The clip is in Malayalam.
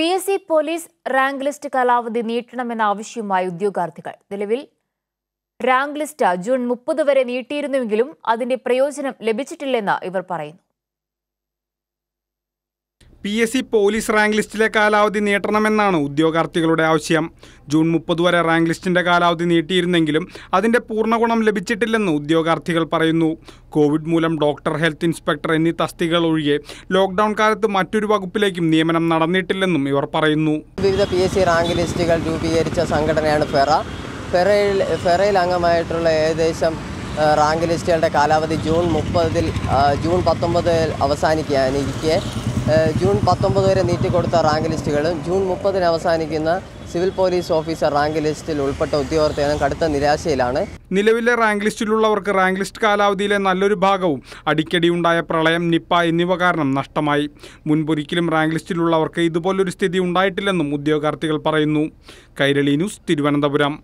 P S C police rank list കാലാവധി നീട്ടണമെന്ന ആവശ്യവുമായി ഉദ്യോഗാർത്ഥികൾ നിലവിൽ റാങ്ക് ലിസ്റ്റ് ജൂൺ മുപ്പത് വരെ നീട്ടിയിരുന്നുവെങ്കിലും അതിന്റെ പ്രയോജനം ലഭിച്ചിട്ടില്ലെന്ന് ഇവർ പറയുന്നു P S C police rank ലിസ്റ്റിലെ കാലാവധി നീട്ടണമെന്നാണ് ഉദ്യോഗാർത്ഥികളുടെ ആവശ്യം ജൂൺ മുപ്പത് വരെ റാങ്ക് ലിസ്റ്റിൻ്റെ കാലാവധി നീട്ടിയിരുന്നെങ്കിലും അതിൻ്റെ ഗുണം ലഭിച്ചിട്ടില്ലെന്ന് ഉദ്യോഗാർത്ഥികൾ പറയുന്നു കോവിഡ് മൂലം ഡോക്ടർ ഹെൽത്ത് ഇൻസ്പെക്ടർ എന്നീ തസ്തികകൾ ഒഴികെ ലോക്ക്ഡൗൺ കാലത്ത് മറ്റൊരു വകുപ്പിലേക്കും നിയമനം നടന്നിട്ടില്ലെന്നും ഇവർ പറയുന്നു വിവിധ പി എസ് സി റാങ്ക് ലിസ്റ്റുകൾ രൂപീകരിച്ച സംഘടനയാണ് ഫെറ ഫെറയിൽ ഫെറയിൽ അംഗമായിട്ടുള്ള ഏകദേശം റാങ്ക് ലിസ്റ്റുകളുടെ കാലാവധി ജൂൺ മുപ്പതിൽ ജൂൺ പത്തൊമ്പതിൽ അവസാനിക്കാനിരിക്കെ ജൂൺ പത്തൊമ്പത് വരെ നീട്ടിക്കൊടുത്ത റാങ്ക് ലിസ്റ്റുകളും ജൂൺ മുപ്പതിന് അവസാനിക്കുന്ന സിവിൽ പോലീസ് ഓഫീസർ റാങ്ക് ലിസ്റ്റിൽ ഉൾപ്പെട്ട ഉദ്യോഗസ്ഥനും കടുത്ത നിരാശയിലാണ് നിലവിലെ റാങ്ക് ലിസ്റ്റിലുള്ളവർക്ക് റാങ്ക് ലിസ്റ്റ് കാലാവധിയിലെ നല്ലൊരു ഭാഗവും അടിക്കടി ഉണ്ടായ പ്രളയം നിപ്പ എന്നിവ കാരണം നഷ്ടമായി മുൻപൊരിക്കലും റാങ്ക് ലിസ്റ്റിലുള്ളവർക്ക് ഇതുപോലൊരു സ്ഥിതി ഉണ്ടായിട്ടില്ലെന്നും ഉദ്യോഗാർത്ഥികൾ പറയുന്നു കൈരളി ന്യൂസ് തിരുവനന്തപുരം